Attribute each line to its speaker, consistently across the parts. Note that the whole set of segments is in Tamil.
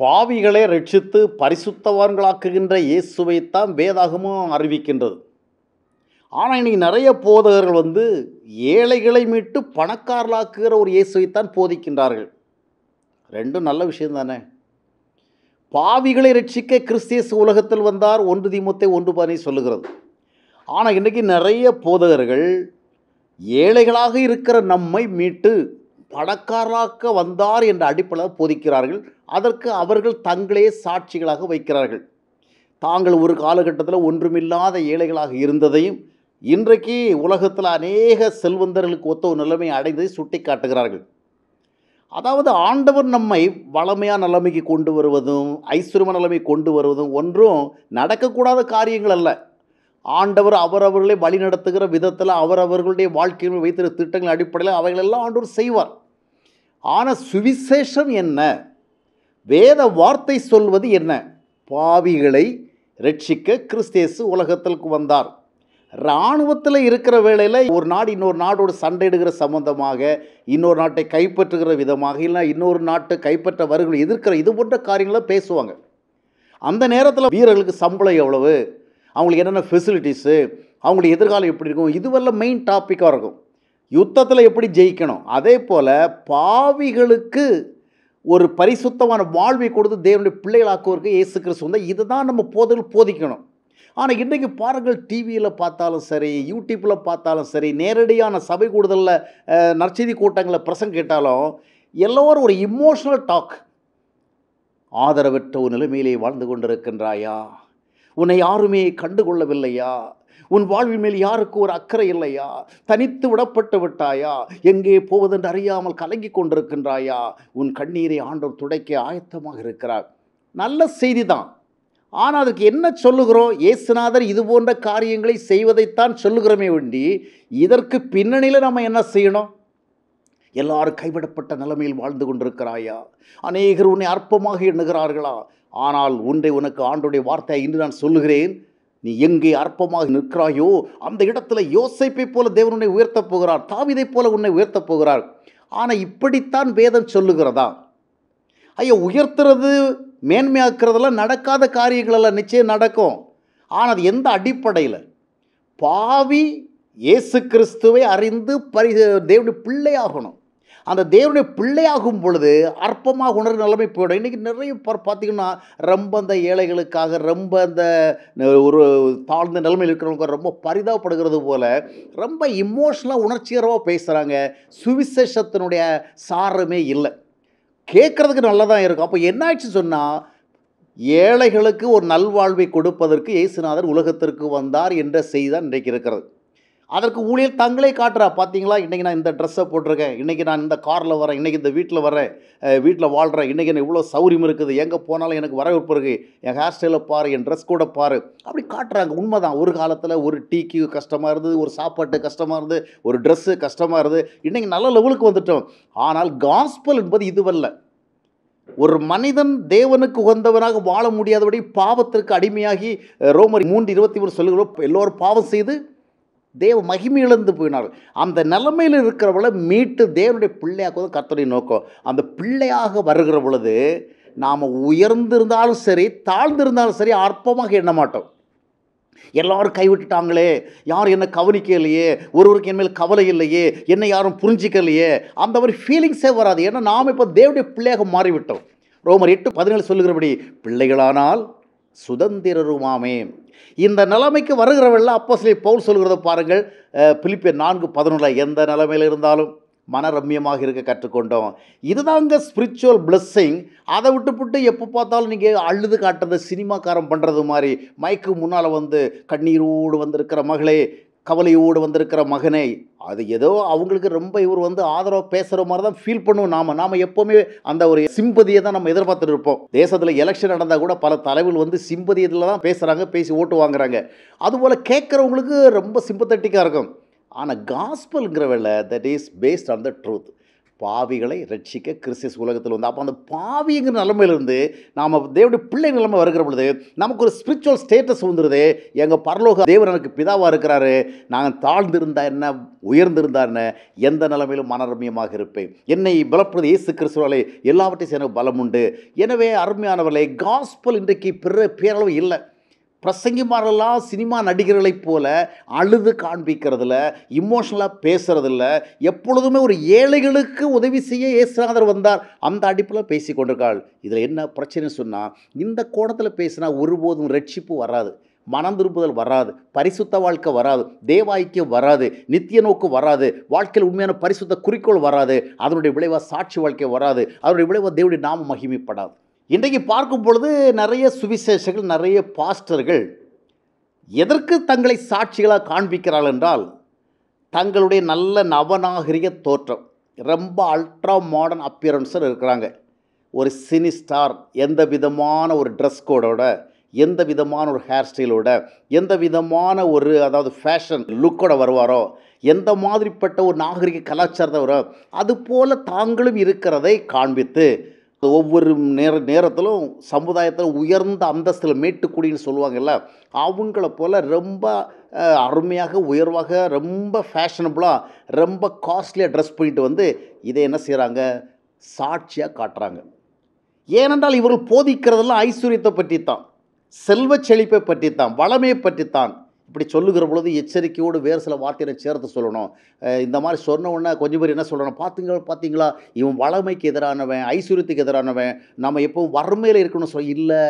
Speaker 1: பாவிகளை ரட்சித்து பரிசுத்தவான்களாக்குகின்ற இயேசுவைத்தான் வேதாகமும் அறிவிக்கின்றது ஆனால் இன்றைக்கி நிறைய போதகர்கள் வந்து ஏழைகளை மீட்டு பணக்காரர்களாக்குகிற ஒரு இயேசுவைத்தான் போதிக்கின்றார்கள் ரெண்டும் நல்ல விஷயம் தானே பாவிகளை ரட்சிக்க கிறிஸ்தியஸ் உலகத்தில் வந்தார் ஒன்று திமுத்தை ஒன்று பதினை சொல்லுகிறது ஆனால் இன்றைக்கி நிறைய போதகர்கள் ஏழைகளாக இருக்கிற நம்மை மீட்டு பணக்காராக்க வந்தார் என்ற அடிப்படையில் போதிக்கிறார்கள் அதற்கு அவர்கள் தங்களே சாட்சிகளாக வைக்கிறார்கள் தாங்கள் ஒரு காலகட்டத்தில் ஒன்றுமில்லாத ஏழைகளாக இருந்ததையும் இன்றைக்கு உலகத்தில் அநேக செல்வந்தர்களுக்கு ஒத்த ஒரு நிலைமை அடைந்ததை சுட்டி காட்டுகிறார்கள் அதாவது ஆண்டவர் நம்மை வளமையான நிலைமைக்கு கொண்டு வருவதும் ஐஸ்வரம நிலைமை கொண்டு வருவதும் ஒன்றும் நடக்கக்கூடாத காரியங்கள் அல்ல ஆண்டவர் அவரவர்களை நடத்துகிற விதத்தில் அவரவர்களுடைய வாழ்க்கையில் வைத்திருக்கிற திட்டங்கள் அடிப்படையில் அவைகளெல்லாம் ஆண்டவர் செய்வார் ஆனால் சுவிசேஷம் என்ன வேத வார்த்தை சொல்வது என்ன பாவிகளை ரட்சிக்க கிறிஸ்தேசு உலகத்திற்கு வந்தார் இராணுவத்தில் இருக்கிற வேளையில் ஒரு நாடு இன்னொரு நாடோடு சண்டையிடுகிற சம்பந்தமாக இன்னொரு நாட்டை கைப்பற்றுகிற விதமாக இல்லை இன்னொரு நாட்டு கைப்பற்ற வருகள் எதிர்க்கிற இது போன்ற காரியங்களை பேசுவாங்க அந்த நேரத்தில் வீரர்களுக்கு சம்பளம் எவ்வளவு அவங்களுக்கு என்னென்ன ஃபெசிலிட்டிஸு அவங்களுக்கு எதிர்காலம் எப்படி இருக்கும் இதுவெல்லாம் மெயின் டாப்பிக்காக இருக்கும் யுத்தத்தில் எப்படி ஜெயிக்கணும் அதே போல் பாவிகளுக்கு ஒரு பரிசுத்தமான வாழ்வை கொடுத்து தேவனுடைய பிள்ளைகளாக்குவதற்கு இயேசு கிறிஸ்து வந்து இதை தான் நம்ம போதில் போதிக்கணும் ஆனால் இன்றைக்கு பாருங்கள் டிவியில் பார்த்தாலும் சரி யூடியூப்பில் பார்த்தாலும் சரி நேரடியான சபை கூடுதலில் நற்செய்தி கூட்டங்களில் பிரசங்க கேட்டாலும் எல்லோரும் ஒரு இமோஷனல் டாக் ஆதரவற்ற ஒரு நிலைமையிலே வாழ்ந்து கொண்டிருக்கின்றாயா உன்னை யாருமே கண்டுகொள்ளவில்லையா உன் வாழ்வின் மேல் யாருக்கு ஒரு அக்கறை இல்லையா தனித்து விடப்பட்டு விட்டாயா எங்கே போவதென்று அறியாமல் கலங்கி கொண்டிருக்கின்றாயா உன் கண்ணீரை ஆண்டோர் துடைக்க ஆயத்தமாக இருக்கிறார் நல்ல செய்தி தான் ஆனால் அதுக்கு என்ன சொல்லுகிறோம் இயேசுநாதர் இது போன்ற காரியங்களை செய்வதைத்தான் சொல்லுகிறோமே வேண்டி இதற்கு பின்னணியில் நம்ம என்ன செய்யணும் எல்லாரும் கைவிடப்பட்ட நிலைமையில் வாழ்ந்து கொண்டிருக்கிறாயா அநேகர் உன்னை அற்பமாக எண்ணுகிறார்களா ஆனால் ஒன்றை உனக்கு ஆண்டுடைய வார்த்தையை இன்று நான் சொல்லுகிறேன் நீ எங்கே அற்பமாக நிற்கிறாயோ அந்த இடத்துல யோசைப்பை போல தேவன் உன்னை உயர்த்தப் போகிறார் தாவிதை போல உன்னை உயர்த்தப் போகிறார் ஆனால் இப்படித்தான் வேதம் சொல்லுகிறதா ஐயா உயர்த்துறது மேன்மையாக்குறதெல்லாம் நடக்காத காரியங்களெல்லாம் நிச்சயம் நடக்கும் ஆனால் அது எந்த அடிப்படையில் பாவி இயேசு கிறிஸ்துவை அறிந்து பரி தேவனுடைய பிள்ளையாகணும் அந்த தேவனுடைய பிள்ளையாகும் பொழுது அற்பமாக உணர்வு நிலைமை போயிடும் இன்றைக்கி நிறைய பேர் பார்த்திங்கன்னா ரொம்ப அந்த ஏழைகளுக்காக ரொம்ப அந்த ஒரு தாழ்ந்த நிலைமையில் இருக்கிறவங்க ரொம்ப பரிதாபப்படுகிறது போல் ரொம்ப இமோஷனலாக உணர்ச்சிகரமாக பேசுகிறாங்க சுவிசேஷத்தினுடைய சாரமே இல்லை கேட்குறதுக்கு நல்லா தான் இருக்கும் அப்போ என்ன ஆயிடுச்சு சொன்னால் ஏழைகளுக்கு ஒரு நல்வாழ்வை கொடுப்பதற்கு இயேசுநாதர் உலகத்திற்கு வந்தார் என்ற செய்தி தான் இன்றைக்கு இருக்கிறது அதற்கு ஊழியர் தங்களே காட்டுறா பார்த்தீங்களா இன்றைக்கி நான் இந்த ட்ரெஸ்ஸை போட்டிருக்கேன் இன்றைக்கி நான் இந்த காரில் வரேன் இன்றைக்கி இந்த வீட்டில் வரேன் வீட்டில் வாழ்கிறேன் இன்றைக்கி எனக்கு இவ்வளோ சௌரியம் இருக்குது எங்கே போனாலும் எனக்கு வரவேற்பு இருக்குது என் ஹேர் ஸ்டைலை பாரு என் ட்ரெஸ் கூட பாரு அப்படி காட்டுறாங்க உண்மை தான் ஒரு காலத்தில் ஒரு டீக்கு கஷ்டமாக இருந்தது ஒரு சாப்பாட்டு கஷ்டமாக இருந்தது ஒரு ட்ரெஸ்ஸு கஷ்டமாக இருந்தது இன்றைக்கி நல்ல லெவலுக்கு வந்துட்டோம் ஆனால் காஸ்பல் என்பது இதுவல்ல ஒரு மனிதன் தேவனுக்கு உகந்தவனாக வாழ முடியாதபடி பாவத்திற்கு அடிமையாகி ரோமர் மூன்று இருபத்தி மூணு சொல்லுகிறோம் எல்லோரும் பாவம் செய்து தேவ மகிமை இழந்து போயினார்கள் அந்த நிலைமையில் பொழுது மீட்டு தேவனுடைய பிள்ளையாக்குவது கத்தனை நோக்கம் அந்த பிள்ளையாக வருகிற பொழுது நாம் உயர்ந்திருந்தாலும் சரி தாழ்ந்திருந்தாலும் சரி அற்பமாக எண்ண மாட்டோம் எல்லாரும் கைவிட்டுட்டாங்களே யாரும் என்னை கவனிக்கலையே ஒருவருக்கு என் மேல் கவலை இல்லையே என்னை யாரும் புரிஞ்சிக்கலையே அந்த மாதிரி ஃபீலிங்ஸே வராது ஏன்னா நாம் இப்போ தேவடைய பிள்ளையாக மாறிவிட்டோம் ரோமர் எட்டு பதினேழு சொல்லுகிறபடி பிள்ளைகளானால் சுதந்திரருமாமே இந்த நிலைமைக்கு வருகிறவர்கள் அப்போசிலே பவுல் சொல்கிறத பாருங்கள் பிலிப்பிய நான்கு பதினொன்றில் எந்த நிலைமையில் இருந்தாலும் மனரம்யமாக இருக்க கற்றுக்கொண்டோம் இதுதாங்க ஸ்பிரிச்சுவல் பிளஸ்ஸிங் அதை விட்டுப்புட்டு எப்போ பார்த்தாலும் நீங்கள் அழுது காட்டுறது சினிமாக்காரம் பண்ணுறது மாதிரி மைக்கு முன்னால் வந்து கண்ணீரோடு வந்திருக்கிற மகளே கவலையோடு வந்திருக்கிற மகனை அது ஏதோ அவங்களுக்கு ரொம்ப இவர் வந்து ஆதரவாக பேசுகிற மாதிரி தான் ஃபீல் பண்ணுவோம் நாம் நாம் எப்போவுமே அந்த ஒரு சிம்பதியை தான் நம்ம எதிர்பார்த்துட்டு இருப்போம் தேசத்தில் எலெக்ஷன் நடந்தால் கூட பல தலைவர்கள் வந்து சிம்பதி இதில் தான் பேசுகிறாங்க பேசி ஓட்டு வாங்குறாங்க அதுபோல் கேட்குறவங்களுக்கு ரொம்ப சிம்பத்தட்டிக்காக இருக்கும் ஆனால் காஸ்பல்ங்கிற வேலை that is based on the truth பாவிகளை ரட்சிக்க கிறிஸ்தஸ் உலகத்தில் வந்து அப்போ அந்த பாவிங்கிற நிலமையிலிருந்து நாம் தேவடைய பிள்ளை நிலைமை வருகிற பொழுது நமக்கு ஒரு ஸ்பிரிச்சுவல் ஸ்டேட்டஸ் வந்துடுது எங்கள் பரலோக தேவர் எனக்கு பிதாவாக இருக்கிறாரு நான் தாழ்ந்திருந்தா என்ன உயர்ந்திருந்தா என்ன எந்த நிலைமையிலும் மனரமியமாக இருப்பேன் என்னை பலப்படுது இயேசு கிறிஸ்துவாலே எல்லாவற்றையும் எனக்கு பலம் உண்டு எனவே அருமையானவர்களை காஸ்பல் இன்றைக்கு பிற பேரளவு இல்லை பிரசங்கிமாரெல்லாம் சினிமா நடிகர்களைப் போல அழுது காண்பிக்கிறதுல இமோஷனலாக பேசுகிறதில்ல எப்பொழுதுமே ஒரு ஏழைகளுக்கு உதவி செய்ய இயேசுநாதர் வந்தார் அந்த அடிப்பில் பேசி கொண்டிருக்காள் இதில் என்ன பிரச்சனை சொன்னால் இந்த கோணத்தில் பேசினா ஒருபோதும் ரட்சிப்பு வராது மனம் திரும்புதல் வராது பரிசுத்த வாழ்க்கை வராது தேவாய்க்கு வராது நித்திய நோக்கு வராது வாழ்க்கையில் உண்மையான பரிசுத்த குறிக்கோள் வராது அதனுடைய விளைவாக சாட்சி வாழ்க்கை வராது அதனுடைய விளைவாக தேவடி நாம மகிமைப்படாது இன்றைக்கு பார்க்கும் பொழுது நிறைய சுவிசேஷங்கள் நிறைய பாஸ்டர்கள் எதற்கு தங்களை சாட்சிகளாக காண்பிக்கிறாள் என்றால் தங்களுடைய நல்ல நவநாகரிக தோற்றம் ரொம்ப அல்ட்ரா மாடர்ன் அப்பியரன்ஸில் இருக்கிறாங்க ஒரு சினி ஸ்டார் எந்த விதமான ஒரு ட்ரெஸ் கோடோட எந்த விதமான ஒரு ஹேர் ஸ்டைலோட எந்த விதமான ஒரு அதாவது ஃபேஷன் லுக்கோட வருவாரோ எந்த மாதிரிப்பட்ட ஒரு நாகரிக கலாச்சாரத்தை வரோ அது போல் தாங்களும் இருக்கிறதை காண்பித்து ஒவ்வொரு நேர நேரத்திலும் சமுதாயத்தில் உயர்ந்த அந்தஸ்தில் மேட்டுக்குடின்னு சொல்லுவாங்கல்ல அவங்கள போல் ரொம்ப அருமையாக உயர்வாக ரொம்ப ஃபேஷனபுளாக ரொம்ப காஸ்ட்லியாக ட்ரெஸ் பண்ணிட்டு வந்து இதை என்ன செய்கிறாங்க சாட்சியாக காட்டுறாங்க ஏனென்றால் இவர்கள் போதிக்கிறதெல்லாம் ஐஸ்வர்யத்தை பற்றி தான் செல்வ செழிப்பை பற்றி தான் வளமையை பற்றி தான் இப்படி சொல்லுகிற பொழுது எச்சரிக்கையோடு வேறு சில வார்த்தைகளை சேர்த்து சொல்லணும் இந்த மாதிரி சொன்ன உடனே கொஞ்சம் பேர் என்ன சொல்லணும் பார்த்துங்க பார்த்தீங்களா இவன் வளமைக்கு எதிரானவன் ஐஸ்வர்யத்துக்கு எதிரானவன் நம்ம எப்போ வறுமையில் இருக்கணும் சொல்ல இல்லை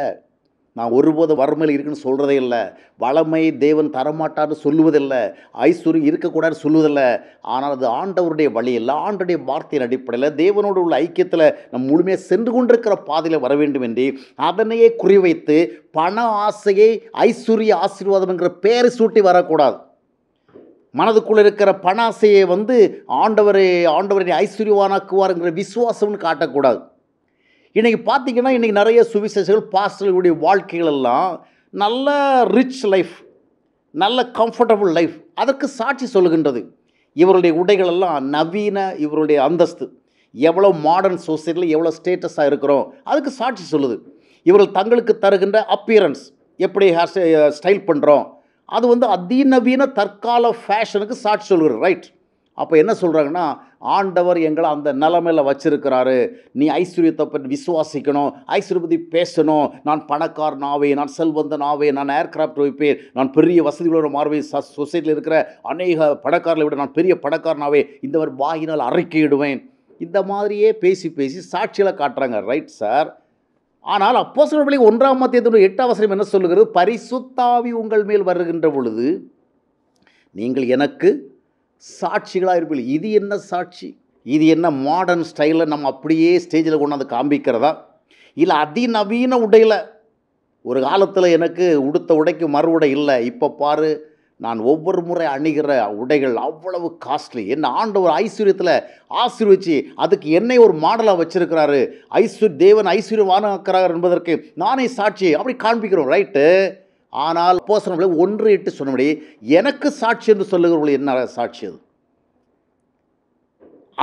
Speaker 1: நான் ஒருபோதும் வறுமையில் இருக்குன்னு சொல்கிறதே இல்லை வளமை தேவன் தரமாட்டான்னு சொல்லுவதில்லை ஐஸ்வர்யம் இருக்கக்கூடாது சொல்லுவதில்லை ஆனால் அது ஆண்டவருடைய வழியில் ஆண்டருடைய வார்த்தையின் அடிப்படையில் தேவனோடு உள்ள ஐக்கியத்தில் நம் முழுமையாக சென்று கொண்டிருக்கிற பாதையில் வர வேண்டும் என்று அதனையே குறிவைத்து பண ஆசையை ஐஸ்வர்ய ஆசீர்வாதம் என்கிற பெயரை சூட்டி வரக்கூடாது மனதுக்குள்ளே இருக்கிற பணாசையை வந்து ஆண்டவரை ஆண்டவரை ஐஸ்வர்யவானாக்குவார்ங்கிற விசுவாசம்னு காட்டக்கூடாது இன்றைக்கி பார்த்திங்கன்னா இன்றைக்கி நிறைய சுவிசேஷங்கள் பாஸ்டர்களுடைய வாழ்க்கைகள் எல்லாம் நல்ல ரிச் லைஃப் நல்ல கம்ஃபர்டபுள் லைஃப் அதற்கு சாட்சி சொல்லுகின்றது இவருடைய உடைகள் எல்லாம் நவீன இவருடைய அந்தஸ்து எவ்வளோ மாடர்ன் சொசைட்டியில் எவ்வளோ ஸ்டேட்டஸாக இருக்கிறோம் அதுக்கு சாட்சி சொல்லுது இவர்கள் தங்களுக்கு தருகின்ற அப்பியரன்ஸ் எப்படி ஹேர் ஸ்டைல் பண்ணுறோம் அது வந்து அதிநவீன தற்கால ஃபேஷனுக்கு சாட்சி சொல்கிறது ரைட் அப்போ என்ன சொல்கிறாங்கன்னா ஆண்டவர் எங்களை அந்த நிலமையில் வச்சுருக்கிறாரு நீ ஐஸ்வர்யத்தை பற்றி விசுவாசிக்கணும் ஐஸ்வர்யபதி பேசணும் நான் பணக்காரன் ஆவே நான் செல்வந்தன் நாவே நான் ஏர்கிராஃப்ட் வைப்பேன் நான் பெரிய வசதிகளோட மாறுவேன் ச சொசைட்டியில் இருக்கிற அநேக பணக்காரர்களை விட நான் பெரிய பணக்காரனாவே இந்த மாதிரி வாயினால் அறிக்கையிடுவேன் இந்த மாதிரியே பேசி பேசி சாட்சியில் காட்டுறாங்க ரைட் சார் ஆனால் அப்போ சொல்ல ஒன்றாம் மத்தியத்தினுடைய எட்டு அவசரம் என்ன சொல்லுகிறது பரிசுத்தாவி உங்கள் மேல் வருகின்ற பொழுது நீங்கள் எனக்கு சாட்சிகளாக இருப்பீர்கள் இது என்ன சாட்சி இது என்ன மாடர்ன் ஸ்டைலில் நம்ம அப்படியே ஸ்டேஜில் கொண்டாந்து காண்பிக்கிறதா இல்லை அதிநவீன உடையில் ஒரு காலத்தில் எனக்கு உடுத்த உடைக்கு மறு உடை இல்லை இப்போ பாரு நான் ஒவ்வொரு முறை அணுகிற உடைகள் அவ்வளவு காஸ்ட்லி என்ன ஆண்டவர் ஐஸ்வர்யத்தில் ஆசீர்வச்சு அதுக்கு என்னை ஒரு மாடலாக வச்சுருக்கிறாரு ஐஸ்வர் தேவன் ஐஸ்வர்யமானாக்கிறார் என்பதற்கு நானே சாட்சி அப்படி காண்பிக்கிறோம் ரைட்டு ஆனால் போசனங்களை ஒன்று இட்டு சொன்னபடி எனக்கு சாட்சி என்று சொல்லுகிறவர்கள் என்ன சாட்சி அது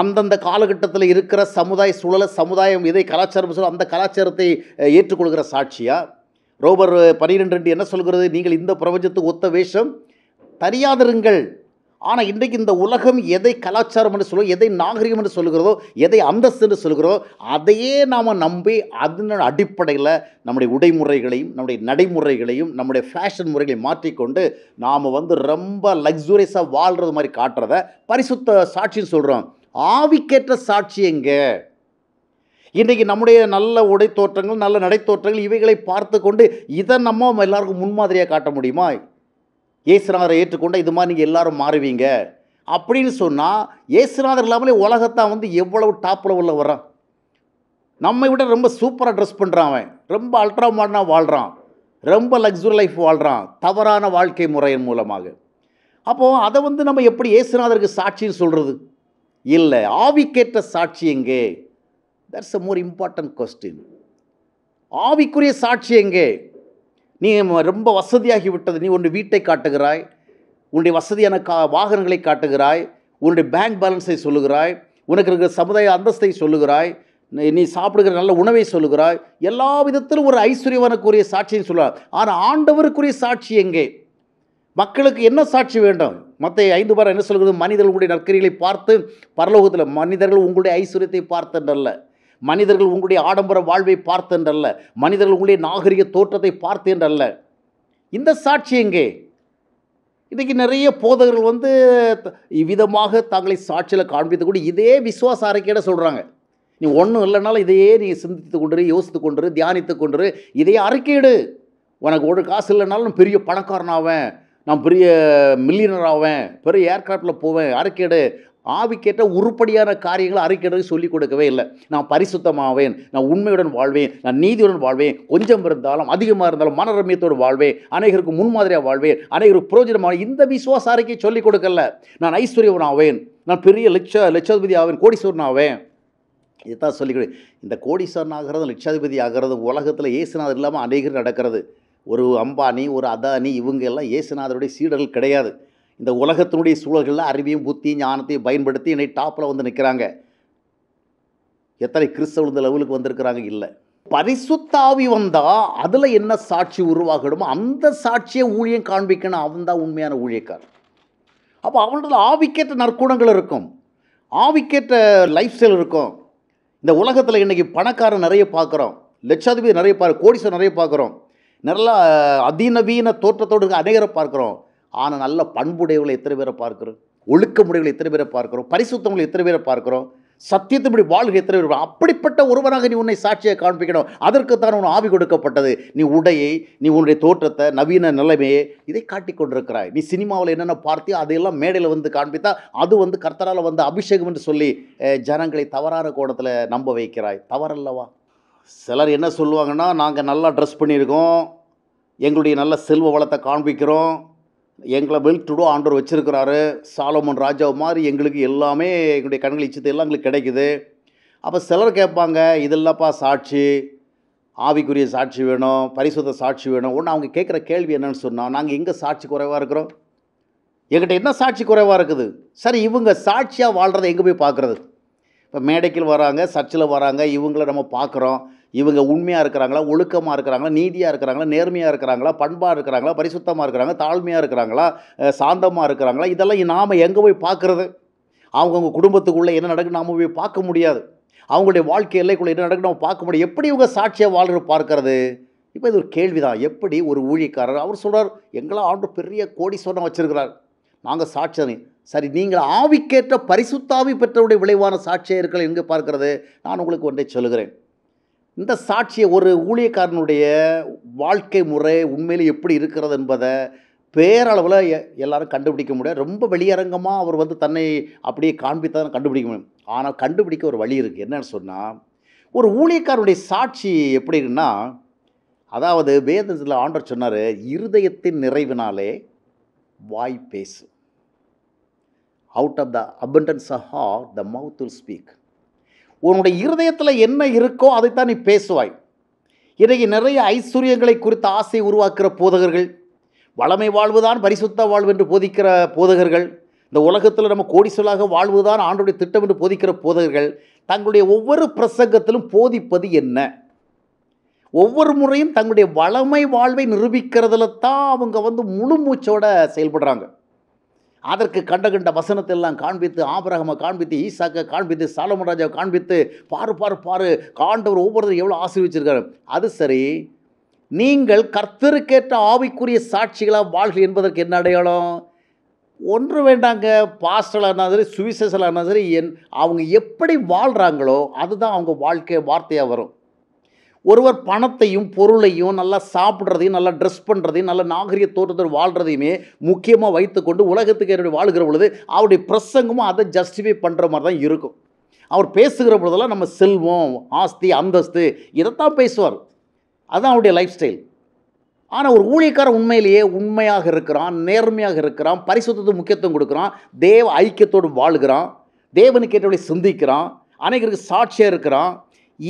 Speaker 1: அந்தந்த காலகட்டத்தில் இருக்கிற சமுதாய சூழலை சமுதாயம் இதை கலாச்சாரம் சொல்ல அந்த கலாச்சாரத்தை ஏற்றுக்கொள்கிற சாட்சியா ரோபர் பனிரெண்டு என்ன சொல்கிறது நீங்கள் இந்த பிரபஞ்சத்துக்கு ஒத்த வேஷம் தரியாதிருங்கள் ஆனால் இன்றைக்கு இந்த உலகம் எதை கலாச்சாரம் என்று சொல்லுவோம் எதை நாகரிகம் என்று சொல்கிறதோ எதை அந்தஸ்து என்று சொல்கிறதோ அதையே நாம் நம்பி அதன் அடிப்படையில் நம்முடைய உடைமுறைகளையும் நம்முடைய நடைமுறைகளையும் நம்முடைய ஃபேஷன் முறைகளையும் மாற்றிக்கொண்டு நாம் வந்து ரொம்ப லக்ஸுரியஸாக வாழ்கிறது மாதிரி காட்டுறத பரிசுத்த சாட்சின்னு சொல்கிறோம் ஆவிக்கேற்ற சாட்சி எங்கே இன்றைக்கு நம்முடைய நல்ல உடை தோற்றங்கள் நல்ல நடை தோற்றங்கள் இவைகளை பார்த்து கொண்டு இதை நம்ம எல்லாருக்கும் முன்மாதிரியாக காட்ட முடியுமா இயேசுநாதரை ஏற்றுக்கொண்டால் இது மாதிரி நீங்கள் எல்லோரும் மாறுவீங்க அப்படின்னு சொன்னால் இயேசுநாதர் இல்லாமலே உலகத்தான் வந்து எவ்வளவு டாப்பில் உள்ள வர்றான் நம்மை விட ரொம்ப சூப்பராக ட்ரெஸ் பண்ணுறான் அவன் ரொம்ப அல்ட்ரா மாடர்னாக வாழ்கிறான் ரொம்ப லக்ஸுரி லைஃப் வாழ்கிறான் தவறான வாழ்க்கை முறையின் மூலமாக அப்போது அதை வந்து நம்ம எப்படி இயேசுநாதருக்கு சாட்சின்னு சொல்கிறது இல்லை ஆவிக்கேற்ற சாட்சி எங்கே that's a more important question ஆவிக்குரிய சாட்சி எங்கே நீ ரொம்ப வசதியாகி விட்டது நீ உன்னுடைய வீட்டை காட்டுகிறாய் உன்னுடைய வசதியான கா வாகனங்களை காட்டுகிறாய் உன்னுடைய பேங்க் பேலன்ஸை சொல்லுகிறாய் உனக்கு இருக்கிற சமுதாய அந்தஸ்தை சொல்லுகிறாய் நீ சாப்பிடுகிற நல்ல உணவை சொல்லுகிறாய் எல்லா விதத்திலும் ஒரு ஐஸ்வர்யவனுக்குரிய சாட்சியை சொல்லுவார் ஆனால் ஆண்டவருக்குரிய சாட்சி எங்கே மக்களுக்கு என்ன சாட்சி வேண்டும் மற்ற ஐந்து பேர் என்ன சொல்கிறது மனிதர்களுடைய நற்கரிகளை பார்த்து பரலோகத்தில் மனிதர்கள் உங்களுடைய ஐஸ்வர்யத்தை பார்த்தன்றல்ல மனிதர்கள் உங்களுடைய ஆடம்பர வாழ்வை பார்த்து என்றல்ல மனிதர்கள் உங்களுடைய நாகரிக தோற்றத்தை பார்த்து என்றல்ல இந்த சாட்சி எங்கே இன்றைக்கி நிறைய போதகர்கள் வந்து இவ்விதமாக தங்களை சாட்சியில் காண்பித்து கூட இதே விசுவாச அறிக்கையிட சொல்கிறாங்க நீ ஒன்றும் இல்லைனாலும் இதையே நீ சிந்தித்து கொண்டு யோசித்து கொண்டு தியானித்து கொண்டு இதையே அறிக்கையிடு உனக்கு ஒரு காசு இல்லைனாலும் பெரிய பணக்காரனாவேன் நான் பெரிய மில்லியனர் ஆவேன் பெரிய ஏர்கிராஃப்டில் போவேன் அறிக்கையிடு ஆவிக்கேற்ற உருப்படியான காரியங்களை அறிக்கிறது சொல்லிக் கொடுக்கவே இல்லை நான் பரிசுத்தமாவேன் நான் உண்மையுடன் வாழ்வேன் நான் நீதியுடன் வாழ்வேன் கொஞ்சம் இருந்தாலும் அதிகமாக இருந்தாலும் மனரமியத்தோடு வாழ்வேன் அனைவருக்கும் முன்மாதிரியாக வாழ்வேன் அனைகருக்கு பிரயோஜனமான இந்த விசுவாச அறிக்கையை சொல்லிக் கொடுக்கல நான் ஐஸ்வர்யவன் ஆவேன் நான் பெரிய லட்ச லட்சாதிபதி ஆவேன் கோடீஸ்வரன் ஆவேன் இதுதான் சொல்லிக் இந்த கோடீஸ்வரன் ஆகிறது லட்சாதிபதி ஆகிறது உலகத்தில் இயேசுநாதர் இல்லாமல் அநேகர் நடக்கிறது ஒரு அம்பானி ஒரு அதானி இவங்க எல்லாம் ஏசுநாதருடைய சீடர்கள் கிடையாது இந்த உலகத்தினுடைய சூழல்களில் அறிவையும் புத்தியும் ஞானத்தையும் பயன்படுத்தி என்னை டாப்பில் வந்து நிற்கிறாங்க எத்தனை கிறிஸ்தவ இந்த லெவலுக்கு வந்திருக்கிறாங்க இல்லை பரிசுத்தாவி வந்தால் அதில் என்ன சாட்சி உருவாகணுமோ அந்த சாட்சியை ஊழியம் காண்பிக்கணும் அவன் தான் உண்மையான ஊழியக்கார் அப்போ அவனோட ஆவிக்கேற்ற நற்குணங்கள் இருக்கும் ஆவிக்கேற்ற லைஃப் ஸ்டைல் இருக்கும் இந்த உலகத்தில் இன்றைக்கி பணக்காரன் நிறைய பார்க்குறோம் லட்சாதிபதி நிறைய பார்க்க கோடிசம் நிறைய பார்க்குறோம் நல்லா அதிநவீன தோற்றத்தோடு அநேகரை பார்க்குறோம் ஆனால் நல்ல பண்புடையவர்களை எத்தனை பேரை பார்க்குறோம் முடிவுகளை எத்தனை பேரை பார்க்குறோம் பரிசுத்தவங்களை எத்தனை பேரை பார்க்குறோம் சத்தியத்தின்படி வாழ்க எத்தனை பேர் அப்படிப்பட்ட ஒருவனாக நீ உன்னை சாட்சியை காண்பிக்கணும் அதற்குத்தான் உன் ஆவி கொடுக்கப்பட்டது நீ உடையை நீ உன்னுடைய தோற்றத்தை நவீன நிலைமையை இதை காட்டி கொண்டிருக்கிறாய் நீ சினிமாவில் என்னென்ன பார்த்தியோ அதையெல்லாம் மேடையில் வந்து காண்பித்தா அது வந்து கர்த்தரால் வந்து அபிஷேகம் என்று சொல்லி ஜனங்களை தவறான கோணத்தில் நம்ப வைக்கிறாய் தவறல்லவா சிலர் என்ன சொல்லுவாங்கன்னா நாங்கள் நல்லா ட்ரெஸ் பண்ணியிருக்கோம் எங்களுடைய நல்ல செல்வ வளத்தை காண்பிக்கிறோம் எங்களை வெல் டுடோ வச்சுருக்கிறாரு சாலமன் ராஜா மாதிரி எங்களுக்கு எல்லாமே எங்களுடைய கண்கள் இச்சத்தை எல்லாம் எங்களுக்கு கிடைக்குது அப்போ சிலர் கேட்பாங்க இதெல்லாம்ப்பா சாட்சி ஆவிக்குரிய சாட்சி வேணும் பரிசுத்த சாட்சி வேணும் ஒன்று அவங்க கேட்குற கேள்வி என்னன்னு சொன்னால் நாங்கள் எங்கே சாட்சி குறைவாக இருக்கிறோம் எங்கிட்ட என்ன சாட்சி குறைவாக இருக்குது சரி இவங்க சாட்சியாக வாழ்கிறத எங்கே போய் பார்க்குறது இப்போ மேடைக்கில் வராங்க சர்ச்சில் வராங்க இவங்கள நம்ம பார்க்குறோம் இவங்க உண்மையாக இருக்கிறாங்களா ஒழுக்கமாக இருக்கிறாங்களா நீதியாக இருக்கிறாங்களா நேர்மையாக இருக்கிறாங்களா பண்பாக இருக்கிறாங்களா பரிசுத்தமாக இருக்கிறாங்க தாழ்மையாக இருக்கிறாங்களா சாந்தமாக இருக்கிறாங்களா இதெல்லாம் நாம் எங்கே போய் பார்க்குறது அவங்கவுங்க குடும்பத்துக்குள்ளே என்ன நடக்கு நாம் போய் பார்க்க முடியாது அவங்களுடைய வாழ்க்கை எல்லைக்குள்ளே என்ன நடக்குன்னு நம்ம பார்க்க முடியாது எப்படி இவங்க சாட்சியாக வாழ்கிற பார்க்கறது இப்போ இது ஒரு கேள்வி தான் எப்படி ஒரு ஊழியக்காரர் அவர் சொல்கிறார் எங்களாம் ஆண்டு பெரிய சொன்ன வச்சுருக்கிறார் நாங்கள் சாட்சியனே சரி நீங்கள் ஆவிக்கேற்ற பரிசுத்தாவி பெற்றவுடைய விளைவான சாட்சியாக இருக்கிற எங்கே பார்க்கறது நான் உங்களுக்கு ஒன்றை சொல்கிறேன் இந்த சாட்சியை ஒரு ஊழியக்காரனுடைய வாழ்க்கை முறை உண்மையில் எப்படி இருக்கிறது என்பதை பேரளவில் எல்லாரும் கண்டுபிடிக்க முடியாது ரொம்ப வெளியரங்கமாக அவர் வந்து தன்னை அப்படியே காண்பித்தான் கண்டுபிடிக்க முடியும் ஆனால் கண்டுபிடிக்க ஒரு வழி இருக்குது என்னென்னு சொன்னால் ஒரு ஊழியக்காரனுடைய சாட்சி எப்படி இருக்குன்னா அதாவது வேதத்தில் ஆண்டர் சொன்னார் இருதயத்தின் நிறைவினாலே வாய் பேசு out of the abundance of heart the mouth will speak உன்னுடைய இருதயத்தில் என்ன இருக்கோ அதைத்தான் நீ பேசுவாய் இன்றைக்கு நிறைய ஐஸ்வர்யங்களை குறித்த ஆசை உருவாக்குகிற போதகர்கள் வளமை வாழ்வுதான் பரிசுத்த வாழ்வு என்று போதிக்கிற போதகர்கள் இந்த உலகத்தில் நம்ம கோடிசலாக வாழ்வுதான் ஆண்டுடைய திட்டம் என்று போதிக்கிற போதகர்கள் தங்களுடைய ஒவ்வொரு பிரசங்கத்திலும் போதிப்பது என்ன ஒவ்வொரு முறையும் தங்களுடைய வளமை வாழ்வை நிரூபிக்கிறதுல தான் அவங்க வந்து முழு மூச்சோட செயல்படுறாங்க அதற்கு கண்ட கண்ட வசனத்தெல்லாம் காண்பித்து ஆபரகம காண்பித்து ஈசாக்கை காண்பித்து சாலமன் ராஜாவை காண்பித்து பாரு பாரு பாரு காண்டவர் ஒவ்வொருத்தரும் எவ்வளோ ஆசீர்விச்சிருக்காரு அது சரி நீங்கள் கர்த்தருக்கேற்ற ஆவிக்குரிய சாட்சிகளாக வாழ்கள் என்பதற்கு என்ன அடையாளம் ஒன்று வேண்டாங்க பாஸ்டலாக இருந்தாலும் சரி சுவிசேஷலாக இருந்தாலும் சரி என் அவங்க எப்படி வாழ்கிறாங்களோ அதுதான் அவங்க வாழ்க்கை வார்த்தையாக வரும் ஒருவர் பணத்தையும் பொருளையும் நல்லா சாப்பிட்றதையும் நல்லா ட்ரெஸ் பண்ணுறதையும் நல்ல நாகரிக தோற்றத்தில் வாழ்கிறதையுமே முக்கியமாக வைத்துக்கொண்டு உலகத்துக்கு வாழ்கிற பொழுது அவருடைய பிரசங்கமும் அதை ஜஸ்டிஃபை பண்ணுற மாதிரி தான் இருக்கும் அவர் பேசுகிற பொழுதெல்லாம் நம்ம செல்வம் ஆஸ்தி அந்தஸ்து இதைத்தான் பேசுவார் அதுதான் அவருடைய லைஃப் ஸ்டைல் ஆனால் ஒரு ஊழியக்காரன் உண்மையிலேயே உண்மையாக இருக்கிறான் நேர்மையாக இருக்கிறான் பரிசுத்தத்துக்கு முக்கியத்துவம் கொடுக்குறான் தேவ ஐக்கியத்தோடு வாழ்கிறான் தேவனுக்கு ஏற்றபடி சிந்திக்கிறான் அநேகருக்கு சாட்சியாக இருக்கிறான்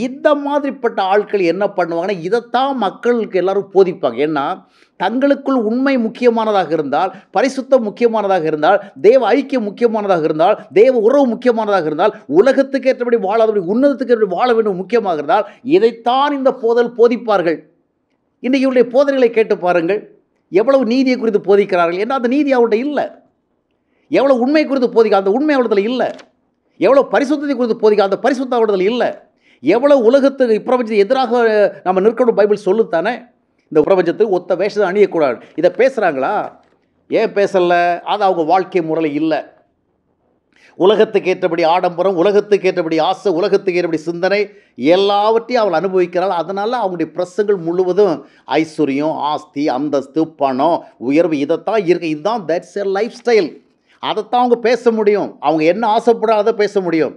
Speaker 1: இந்த மாதிரிப்பட்ட ஆட்கள் என்ன பண்ணுவாங்கன்னா இதைத்தான் மக்களுக்கு எல்லாரும் போதிப்பாங்க ஏன்னா தங்களுக்குள் உண்மை முக்கியமானதாக இருந்தால் பரிசுத்தம் முக்கியமானதாக இருந்தால் தேவ ஐக்கியம் முக்கியமானதாக இருந்தால் தேவ உறவு முக்கியமானதாக இருந்தால் உலகத்துக்கு ஏற்றபடி வாழாதபடி உன்னதத்துக்கு ஏற்றபடி வாழ வேண்டும் முக்கியமாக இருந்தால் இதைத்தான் இந்த போதல் போதிப்பார்கள் இன்றைக்கு இவருடைய போதல்களை கேட்டு பாருங்கள் எவ்வளவு நீதியை குறித்து போதிக்கிறார்கள் ஏன்னா அந்த நீதி அவர்கிட்ட இல்லை எவ்வளோ உண்மை குறித்து போதிக்க அந்த உண்மை அவர்களிடத்தில் இல்லை எவ்வளோ பரிசுத்தத்தை குறித்து போதிக்க அந்த பரிசுத்த அவர்களிடத்தில் இல்லை எவ்வளோ உலகத்துக்கு பிரபஞ்சத்துக்கு எதிராக நம்ம நிற்கணும் பைபிள் சொல்லுத்தானே இந்த பிரபஞ்சத்துக்கு ஒத்த வேஷம் அணியக்கூடாது இதை பேசுகிறாங்களா ஏன் பேசலை அது அவங்க வாழ்க்கை முறையில் இல்லை உலகத்துக்கு ஏற்றபடி ஆடம்பரம் உலகத்துக்கு ஏற்றபடி ஆசை உலகத்துக்கு ஏற்றபடி சிந்தனை எல்லாவற்றையும் அவள் அனுபவிக்கிறாள் அதனால் அவங்களுடைய பிரசங்கள் முழுவதும் ஐஸ்வர்யம் ஆஸ்தி அந்தஸ்து பணம் உயர்வு இதைத்தான் இருக்குது இதுதான் தட்ஸ் எ லைஃப் ஸ்டைல் அதைத்தான் அவங்க பேச முடியும் அவங்க என்ன ஆசைப்படாத பேச முடியும்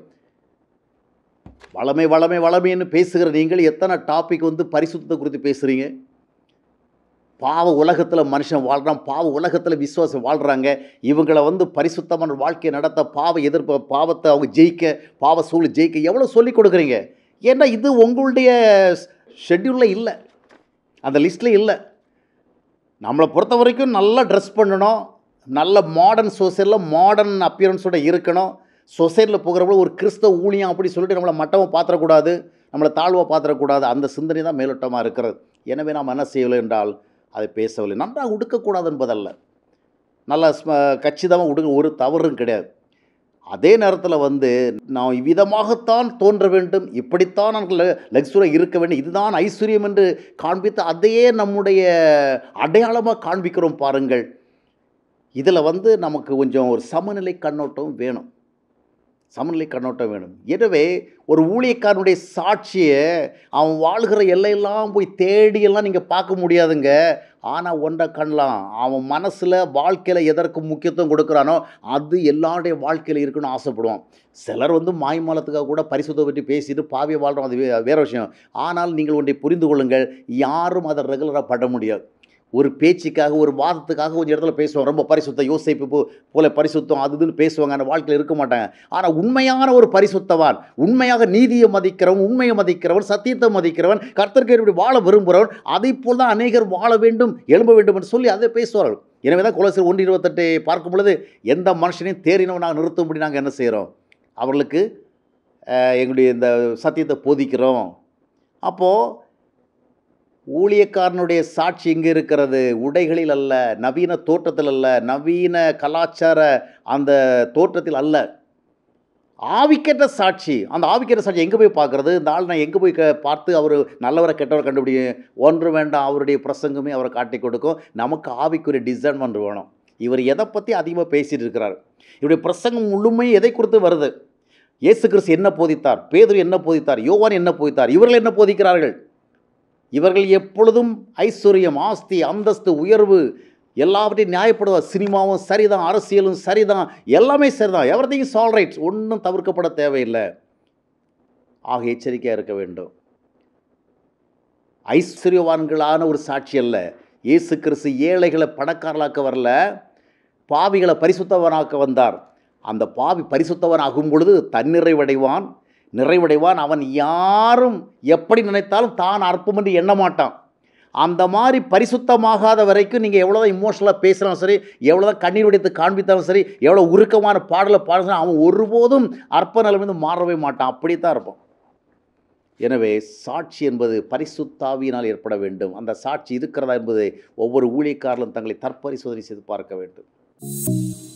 Speaker 1: வளமை வளமை வளமைன்னு பேசுகிற நீங்கள் எத்தனை டாபிக் வந்து பரிசுத்தத்தை குறித்து பேசுகிறீங்க பாவ உலகத்தில் மனுஷன் வாழ்கிறான் பாவ உலகத்தில் விசுவாசம் வாழ்கிறாங்க இவங்களை வந்து பரிசுத்தமான வாழ்க்கையை நடத்த பாவ எதிர்ப்பு பாவத்தை அவங்க ஜெயிக்க பாவ சூழல் ஜெயிக்க எவ்வளோ சொல்லிக் கொடுக்குறீங்க ஏன்னா இது உங்களுடைய ஷெட்யூலில் இல்லை அந்த லிஸ்ட்டில் இல்லை நம்மளை பொறுத்த வரைக்கும் நல்லா ட்ரெஸ் பண்ணணும் நல்ல மாடர்ன் சோசியலில் மாடர்ன் அப்பியரன்ஸோடு இருக்கணும் சொசைட்டியில் போகிறப்போ ஒரு கிறிஸ்தவ ஊழியம் அப்படி சொல்லிட்டு நம்மளை மட்டமாக பார்த்துடக்கூடாது நம்மளை தாழ்வாக பார்த்துடக்கூடாது அந்த சிந்தனை தான் மேலோட்டமாக இருக்கிறது எனவே நாம் என்ன செய்யலை என்றால் அதை பேசவில்லை நன்றாக உடுக்கக்கூடாது என்பதல்ல நல்லா கச்சிதமாக உடுக்க ஒரு தவறும் கிடையாது அதே நேரத்தில் வந்து நான் இவ்விதமாகத்தான் தோன்ற வேண்டும் இப்படித்தான் நாங்கள் லக்ஸுராக இருக்க வேண்டும் இதுதான் ஐஸ்வர்யம் என்று காண்பித்து அதையே நம்முடைய அடையாளமாக காண்பிக்கிறோம் பாருங்கள் இதில் வந்து நமக்கு கொஞ்சம் ஒரு சமநிலை கண்ணோட்டம் வேணும் சமநிலை கண்ணோட்டம் வேணும் எனவே ஒரு ஊழியக்காரனுடைய சாட்சியை அவன் வாழ்கிற எல்லையெல்லாம் போய் தேடியெல்லாம் நீங்கள் பார்க்க முடியாதுங்க ஆனால் ஒன்றை கண்ணலாம் அவன் மனசில் வாழ்க்கையில் எதற்கு முக்கியத்துவம் கொடுக்குறானோ அது எல்லாருடைய வாழ்க்கையில் இருக்குன்னு ஆசைப்படுவான் சிலர் வந்து மாய்மாலத்துக்காக கூட பரிசுத்தை பற்றி பேசிட்டு பாவிய வாழ்கிறோம் அது வேறு விஷயம் ஆனால் நீங்கள் ஒன்றை புரிந்து கொள்ளுங்கள் யாரும் அதை ரெகுலராக பட முடியாது ஒரு பேச்சுக்காக ஒரு வாதத்துக்காக கொஞ்சம் இடத்துல பேசுவோம் ரொம்ப பரிசுத்த யோசிப்பு போல பரிசுத்தம் அது இதுன்னு பேசுவாங்க அந்த வாழ்க்கையில் இருக்க மாட்டாங்க ஆனால் உண்மையான ஒரு பரிசுத்தவான் உண்மையாக நீதியை மதிக்கிறவன் உண்மையை மதிக்கிறவன் சத்தியத்தை மதிக்கிறவன் கர்த்தருக்கு இப்படி வாழ விரும்புகிறவன் அதை போல் தான் அநேகர் வாழ வேண்டும் எழும்ப வேண்டும் என்று சொல்லி அதை பேசுவார்கள் எனவே தான் குலசர் ஒன்று இருபத்தெட்டு பார்க்கும் பொழுது எந்த மனுஷனையும் நாங்கள் நிறுத்தும்படி நாங்கள் என்ன செய்கிறோம் அவர்களுக்கு எங்களுடைய இந்த சத்தியத்தை போதிக்கிறோம் அப்போது ஊழியக்காரனுடைய சாட்சி எங்கே இருக்கிறது உடைகளில் அல்ல நவீன தோற்றத்தில் அல்ல நவீன கலாச்சார அந்த தோற்றத்தில் அல்ல ஆவிக்கேற்ற சாட்சி அந்த ஆவிக்கேற்ற சாட்சி எங்கே போய் பார்க்குறது இந்த ஆள் நான் எங்கே போய் க பார்த்து அவர் நல்லவரை கெட்டவரை கண்டுபிடிக்கும் ஒன்று வேண்டாம் அவருடைய பிரசங்கமே அவரை காட்டி கொடுக்கும் நமக்கு ஆவிக்குரிய டிசைன் டிசைன்மெண்ட் வேணும் இவர் எதை பற்றி அதிகமாக பேசிகிட்டு இருக்கிறார் இவருடைய பிரசங்கம் முழுமையும் எதை கொடுத்து வருது இயேசு கிறிஸ்து என்ன போதித்தார் பேதர் என்ன போதித்தார் யோவான் என்ன போதித்தார் இவர்கள் என்ன போதிக்கிறார்கள் இவர்கள் எப்பொழுதும் ஐஸ்வர்யம் ஆஸ்தி அந்தஸ்து உயர்வு எல்லாவற்றையும் நியாயப்படுவார் சினிமாவும் சரிதான் அரசியலும் சரிதான் எல்லாமே சரிதான் எவ்ரி திங் ரைட்ஸ் ஒன்றும் தவிர்க்கப்பட தேவையில்லை ஆக எச்சரிக்கையாக இருக்க வேண்டும் ஐஸ்வர்யவான்களான ஒரு சாட்சி அல்ல இயேசு கிறிஸ்து ஏழைகளை பணக்காரலாக்க வரல பாவிகளை பரிசுத்தவனாக்க வந்தார் அந்த பாவி பரிசுத்தவன் ஆகும் பொழுது தன்னிறைவடைவான் நிறைவடைவான் அவன் யாரும் எப்படி நினைத்தாலும் தான் அற்பம் என்று எண்ண மாட்டான் அந்த மாதிரி பரிசுத்தமாகாத வரைக்கும் நீங்கள் எவ்வளோதான் இமோஷனலாக பேசினாலும் சரி எவ்வளோதான் கண்ணீர் உடைத்து காண்பித்தாலும் சரி எவ்வளோ உருக்கமான பாடலை பாடினாலும் அவன் ஒருபோதும் அற்ப நிலைமைந்து மாறவே மாட்டான் அப்படி தான் இருப்பான் எனவே சாட்சி என்பது பரிசுத்தாவியினால் ஏற்பட வேண்டும் அந்த சாட்சி இருக்கிறதா என்பதை ஒவ்வொரு ஊழியக்காரர்களும் தங்களை தற்பரிசோதனை செய்து பார்க்க வேண்டும்